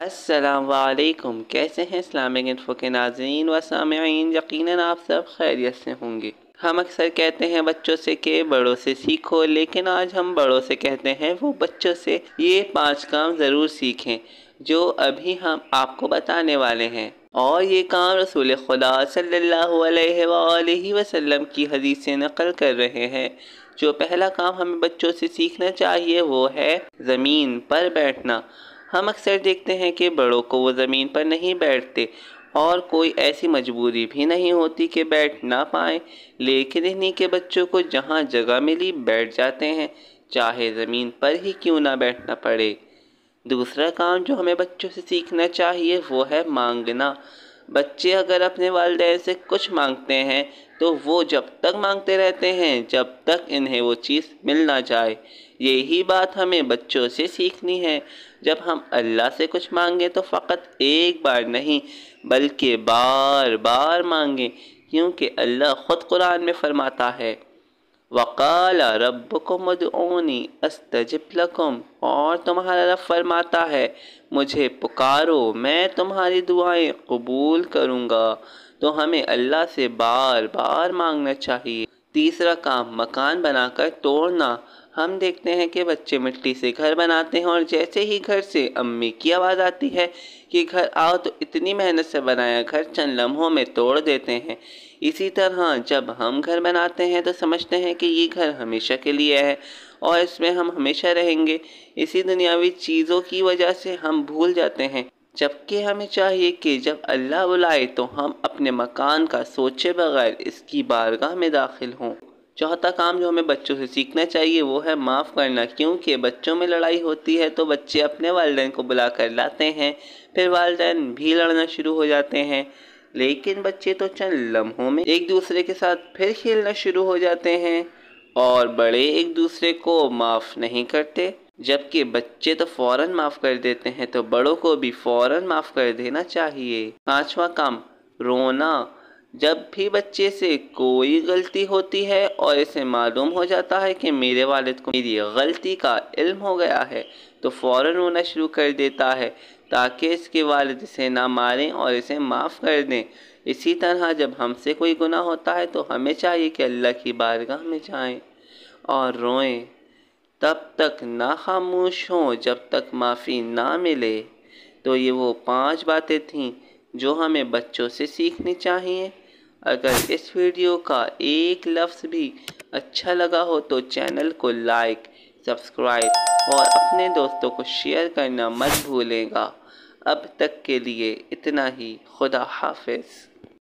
असलकम कैसे हैं इस्लामिक इन्फो के नाजरीन व सामीन यकीन आप सब खैरियत से होंगे हम अक्सर कहते हैं बच्चों से कि बड़ों से सीखो लेकिन आज हम बड़ों से कहते हैं वो बच्चों से ये पांच काम ज़रूर सीखें जो अभी हम आपको बताने वाले हैं और ये काम रसूल खुदा सल्लल्लाहु अलैहि वसल्लम की हदीस से नकल कर रहे हैं जो पहला काम हमें बच्चों से सीखना चाहिए वो है ज़मीन पर बैठना हम अक्सर देखते हैं कि बड़ों को वो ज़मीन पर नहीं बैठते और कोई ऐसी मजबूरी भी नहीं होती कि बैठ ना पाए लेकिन इन्हीं के बच्चों को जहाँ जगह मिली बैठ जाते हैं चाहे ज़मीन पर ही क्यों ना बैठना पड़े दूसरा काम जो हमें बच्चों से सीखना चाहिए वो है मांगना बच्चे अगर अपने वालदे से कुछ मांगते हैं तो वो जब तक मांगते रहते हैं जब तक इन्हें वो चीज़ मिल ना जाए यही बात हमें बच्चों से सीखनी है जब हम अल्लाह से कुछ मांगे तो फ़कत एक बार नहीं बल्कि बार बार मांगे क्योंकि अल्लाह ख़ुद कुरान में फ़रमाता है वक़ाल रब को मदनी अस्तजबलकुम और तुम्हारा रब फरमाता है मुझे पुकारो मैं तुम्हारी दुआएं कबूल करूँगा तो हमें अल्लाह से बार बार मांगना चाहिए तीसरा काम मकान बनाकर तोड़ना हम देखते हैं कि बच्चे मिट्टी से घर बनाते हैं और जैसे ही घर से अम्मी की आवाज़ आती है कि घर आओ तो इतनी मेहनत से बनाया घर चंद लम्हों में तोड़ देते हैं इसी तरह जब हम घर बनाते हैं तो समझते हैं कि ये घर हमेशा के लिए है और इसमें हम हमेशा रहेंगे इसी दुनियावी चीज़ों की वजह से हम भूल जाते हैं जबकि हमें चाहिए कि जब अल्लाह बुलाए तो हम अपने मकान का सोचे बगैर इसकी बारगाह में दाखिल हों चौथा काम जो हमें बच्चों से सीखना चाहिए वो है माफ़ करना क्योंकि बच्चों में लड़ाई होती है तो बच्चे अपने वालदे को बुला कर लाते हैं फिर वालदे भी लड़ना शुरू हो जाते हैं लेकिन बच्चे तो चंद लम्हों में एक दूसरे के साथ फिर खेलना शुरू हो जाते हैं और बड़े एक दूसरे को माफ़ नहीं करते जबकि बच्चे तो फौरन माफ़ कर देते हैं तो बड़ों को भी फौरन माफ़ कर देना चाहिए पांचवा काम रोना जब भी बच्चे से कोई गलती होती है और इसे मालूम हो जाता है कि मेरे वालिद को मेरी गलती का इल्म हो गया है तो फ़ौर रोना शुरू कर देता है ताकि इसके वालिद इसे ना मारें और इसे माफ़ कर दें इसी तरह जब हमसे कोई गुनाह होता है तो हमें चाहिए कि अल्लाह की बारगाह में जाएं और रोएं तब तक ना खामोश हों जब तक माफ़ी ना मिले तो ये वो पांच बातें थीं जो हमें बच्चों से सीखनी चाहिए अगर इस वीडियो का एक लफ्ज़ भी अच्छा लगा हो तो चैनल को लाइक सब्सक्राइब और अपने दोस्तों को शेयर करना मत भूलेगा अब तक के लिए इतना ही खुदा हाफिज़